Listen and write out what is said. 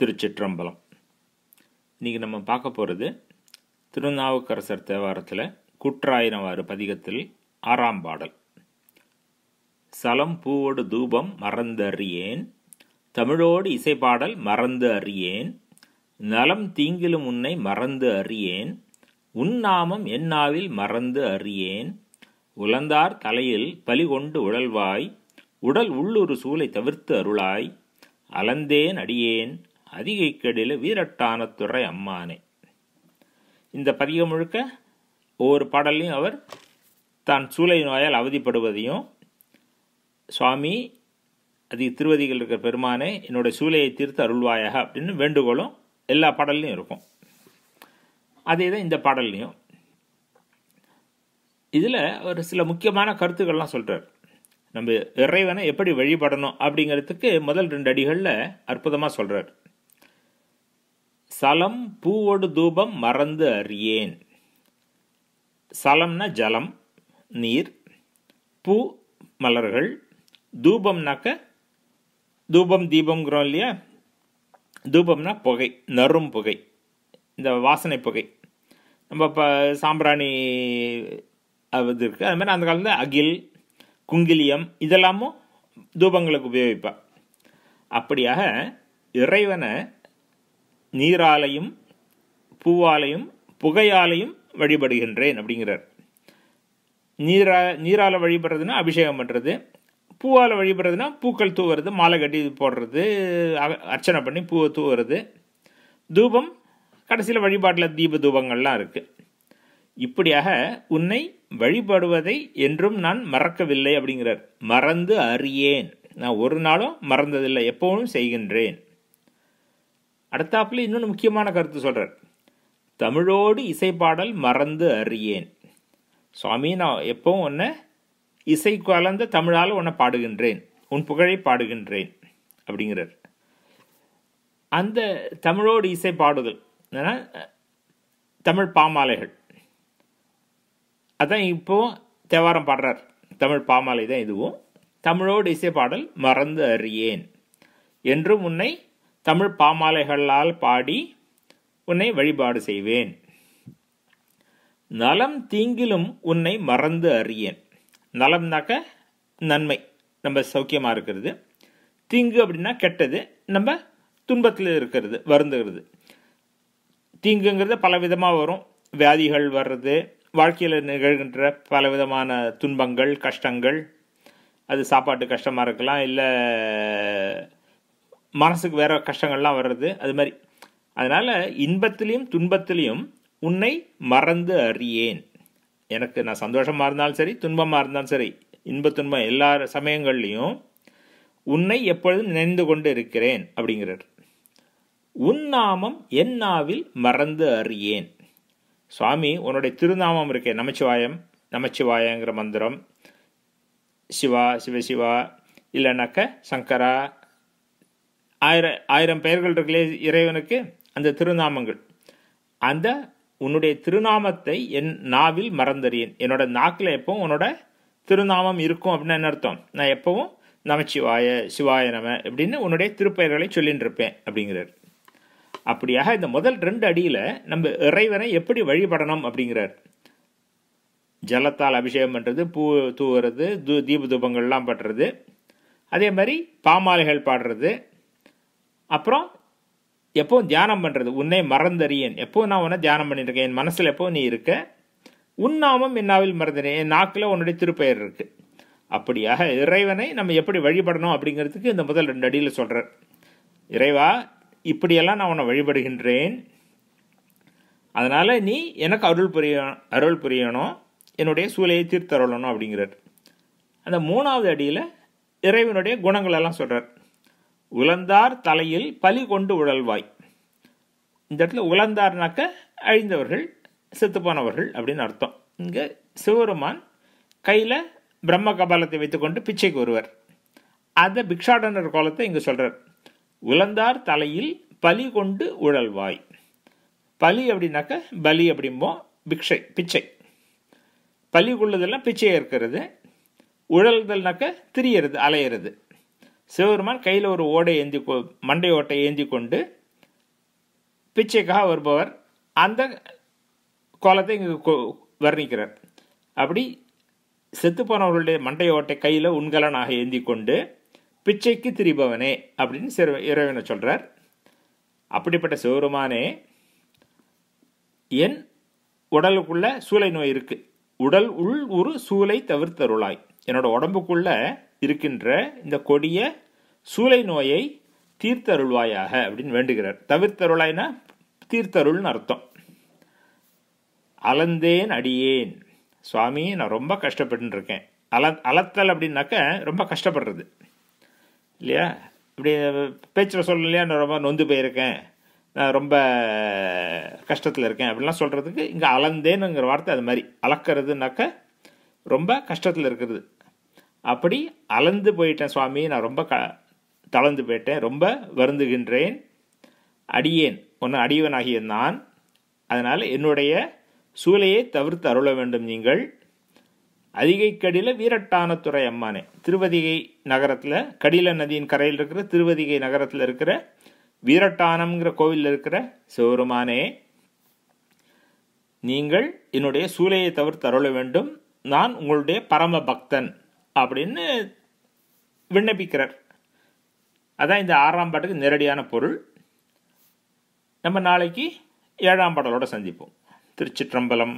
திருச்சிற்றம்பலம் இன்றைக்கி நம்ம பார்க்க போகிறது திருநாவுக்கரசர் தேவாரத்தில் குற்றாயினவாறு பதிகத்தில் ஆறாம் பாடல் சலம் பூவோடு தூபம் மறந்து அறியேன் தமிழோடு இசைப்பாடல் மறந்து அறியேன் நலம் தீங்கிலும் உன்னை மறந்து அறியேன் உன் நாமம் என்னாவில் மறந்து அறியேன் உலந்தார் தலையில் கொண்டு உழல்வாய் உடல் உள்ளுரு சூளை தவிர்த்து அருளாய் அலந்தேன் அடியேன் வீரட்டான வீரட்டானத்துறை அம்மானே இந்த பதிகம் முழுக்க ஒவ்வொரு பாடலையும் அவர் தான் சூளை நோயால் அவதிப்படுவதையும் சுவாமி அது திருவதிகள் இருக்கிற பெருமானே என்னுடைய சூளையை தீர்த்து அருள்வாயாக அப்படின்னு வேண்டுகோளும் எல்லா பாடல்லையும் இருக்கும் அதே தான் இந்த பாடல்லையும் இதில் ஒரு சில முக்கியமான கருத்துக்கள்லாம் சொல்கிறார் நம்ம இறைவனை எப்படி வழிபடணும் அப்படிங்கிறதுக்கு முதல் ரெண்டு அடிகளில் அற்புதமாக சொல்கிறார் சலம் பூவோடு தூபம் மறந்து அறியேன் சலம்னா ஜலம் நீர் பூ மலர்கள் தூபம்னாக்க தூபம் தீபங்கிறோம் இல்லையா தூபம்னா புகை நறும் புகை இந்த வாசனை புகை நம்ம இப்போ சாம்பிராணி இது இருக்குது அது மாதிரி அந்த காலத்தில் அகில் குங்கிலியம் இதெல்லாமும் தூபங்களுக்கு உபயோகிப்பாள் அப்படியாக இறைவனை நீராலையும் பூவாலையும் புகையாலையும் வழிபடுகின்றேன் அப்படிங்கிறார் நீரா நீரால வழிபடுறதுன்னா அபிஷேகம் பண்ணுறது பூவால் வழிபடுறதுன்னா பூக்கள் தூவுறது மாலை கட்டி போடுறது அர்ச்சனை பண்ணி பூவை தூவுறது தூபம் கடைசியில் வழிபாட்டில் தீப தூபங்கள்லாம் இருக்குது இப்படியாக உன்னை வழிபடுவதை என்றும் நான் மறக்கவில்லை அப்படிங்கிறார் மறந்து அறியேன் நான் ஒரு நாளும் மறந்ததில்லை எப்பவும் செய்கின்றேன் அடுத்தாப்புல இன்னொன்று முக்கியமான கருத்து சொல்கிறார் தமிழோடு இசைப்பாடல் மறந்து அறியேன் சுவாமி நான் எப்பவும் உன்னை இசை கலந்த தமிழால் உன்னை பாடுகின்றேன் உன் புகழை பாடுகின்றேன் அப்படிங்கிறார் அந்த தமிழோடு இசை பாடுதல் என்னன்னா தமிழ் பாமாலைகள் அதான் இப்போ தேவாரம் பாடுறார் தமிழ் பாமாலை தான் இதுவும் தமிழோடு இசை பாடல் மறந்து அறியேன் என்றும் உன்னை தமிழ் பாமாலைகளால் பாடி உன்னை வழிபாடு செய்வேன் நலம் தீங்கிலும் உன்னை மறந்து அறியேன் நலம்னாக்க நன்மை நம்ம சௌக்கியமாக இருக்கிறது தீங்கு அப்படின்னா கெட்டது நம்ம துன்பத்தில் இருக்கிறது வருந்துகிறது தீங்குங்கிறது பல விதமாக வரும் வியாதிகள் வர்றது வாழ்க்கையில் நிகழ்கின்ற பல விதமான துன்பங்கள் கஷ்டங்கள் அது சாப்பாட்டு கஷ்டமாக இருக்கலாம் இல்லை மனசுக்கு வேற கஷ்டங்கள்லாம் வர்றது அது மாதிரி அதனால் இன்பத்திலையும் துன்பத்திலையும் உன்னை மறந்து அறியேன் எனக்கு நான் சந்தோஷமாக இருந்தாலும் சரி துன்பமாக இருந்தாலும் சரி இன்ப துன்பம் எல்லா சமயங்கள்லேயும் உன்னை எப்பொழுதும் நினைந்து கொண்டு இருக்கிறேன் அப்படிங்கிறார் உன் நாமம் என் நாவில் மறந்து அறியேன் சுவாமி உன்னுடைய திருநாமம் இருக்கே நமச்சிவாயம் நமச்சிவாயங்கிற மந்திரம் சிவா சிவசிவா இல்லைனாக்க சங்கரா ஆயிர ஆயிரம் பெயர்கள் இருக்கலே இறைவனுக்கு அந்த திருநாமங்கள் அந்த உன்னுடைய திருநாமத்தை என் நாவில் மறந்தறியேன் என்னோட நாக்கில் எப்பவும் உன்னோட திருநாமம் இருக்கும் அப்படின்னு என்ன அர்த்தம் நான் எப்பவும் நமச்சிவாய சிவாய நம அப்படின்னு உன்னுடைய திருப்பெயர்களை சொல்லின்னு இருப்பேன் அப்படிங்கிறார் அப்படியாக இந்த முதல் ரெண்டு அடியில் நம்ம இறைவனை எப்படி வழிபடணும் அப்படிங்கிறார் ஜலத்தால் அபிஷேகம் பண்ணுறது பூ தூவுறது தூ தீப தூபங்கள்லாம் பண்ணுறது அதே மாதிரி பாமாலைகள் பாடுறது அப்புறம் எப்போது தியானம் பண்ணுறது உன்னை மறந்தறியேன் எப்போ நான் உன்னை தியானம் பண்ணியிருக்கேன் என் மனசில் எப்போ நீ இருக்க உன் நாமம் என்னாவில் மறந்தறியேன் என் நாக்கில் உன்னுடைய திருப்பெயர் இருக்குது அப்படியாக இறைவனை நம்ம எப்படி வழிபடணும் அப்படிங்கிறதுக்கு இந்த முதல் ரெண்டு அடியில் சொல்கிறார் இறைவா இப்படியெல்லாம் நான் உன்னை வழிபடுகின்றேன் அதனால் நீ எனக்கு அருள் புரிய அருள் புரியணும் என்னுடைய சூழலை தீர்த்தருளணும் அப்படிங்கிறார் அந்த மூணாவது அடியில் இறைவனுடைய குணங்களெல்லாம் சொல்கிறார் உழந்தார் தலையில் பலி கொண்டு உழல்வாய் இந்த இடத்துல உழந்தார்னாக்க அழிந்தவர்கள் செத்துப்போனவர்கள் அப்படின்னு அர்த்தம் இங்கே சிவபெருமான் கையில் பிரம்ம கபாலத்தை வைத்துக்கொண்டு பிச்சைக்கு வருவர் அதை பிக்ஷாடனர் கோலத்தை இங்கே சொல்கிறார் உழந்தார் தலையில் பலி கொண்டு உழல்வாய் பலி அப்படின்னாக்க பலி அப்படிம்போம் பிக்ஷை பிச்சை பலி கொள்ளுதெல்லாம் பிச்சையாக இருக்கிறது உழல்தல்னாக்க திரியறது அலையிறது சிவபெருமான் கையில் ஒரு ஓடை ஏந்தி கொ மண்டை ஓட்டை ஏந்தி கொண்டு பிச்சைக்காக வருபவர் அந்த கோலத்தை இங்கு வர்ணிக்கிறார் அப்படி செத்துப்போனவர்களுடைய மண்டை ஓட்டை கையில் உண்கலனாக ஏந்தி கொண்டு பிச்சைக்கு திரிபவனே அப்படின்னு சிற இறைவனை சொல்கிறார் அப்படிப்பட்ட சிவருமானே என் உடலுக்குள்ள சூளை நோய் இருக்குது உடல் உள் ஒரு சூளை தவிர்த்தருளாய் என்னோட உடம்புக்குள்ள இருக்கின்ற இந்த கொடிய சூளை நோயை தீர்த்தருள்வாயாக அப்படின்னு வேண்டுகிறார் தவிர்த்தருளாய்னா தீர்த்தருள்னு அர்த்தம் அலந்தேன் அடியேன் சுவாமி நான் ரொம்ப கஷ்டப்பட்டு இருக்கேன் அல அலத்தல் அப்படின்னாக்க ரொம்ப கஷ்டப்படுறது இல்லையா இப்படி பேச்சில் சொல்ல இல்லையா நான் ரொம்ப நொந்து போயிருக்கேன் நான் ரொம்ப கஷ்டத்தில் இருக்கேன் அப்படிலாம் சொல்கிறதுக்கு இங்கே அலந்தேனுங்கிற வார்த்தை அது மாதிரி அளக்கிறதுனாக்க ரொம்ப கஷ்டத்தில் இருக்கிறது அப்படி அலந்து போயிட்டேன் சுவாமி நான் ரொம்ப க தளர்ந்து போயிட்டேன் ரொம்ப வருந்துகின்றேன் அடியேன் ஒன்று அடியவனாகிய நான் அதனால் என்னுடைய சூலையை தவிர்த்து அருள வேண்டும் நீங்கள் அதிகை கடில வீரட்டானத்துறை அம்மானே திருவதிகை நகரத்தில் கடில நதியின் கரையில் இருக்கிற திருவதிகை நகரத்தில் இருக்கிற வீரட்டானம்ங்கிற கோவிலில் இருக்கிற சிவருமானே நீங்கள் என்னுடைய சூலையை தவிர்த்து அருள வேண்டும் நான் உங்களுடைய பரம பக்தன் அப்படின்னு விண்ணப்பிக்கிறார் அதான் இந்த ஆறாம் பாட்டுக்கு நேரடியான பொருள் நம்ம நாளைக்கு ஏழாம் பாடலோடு சந்திப்போம் திருச்சிற்றம்பலம்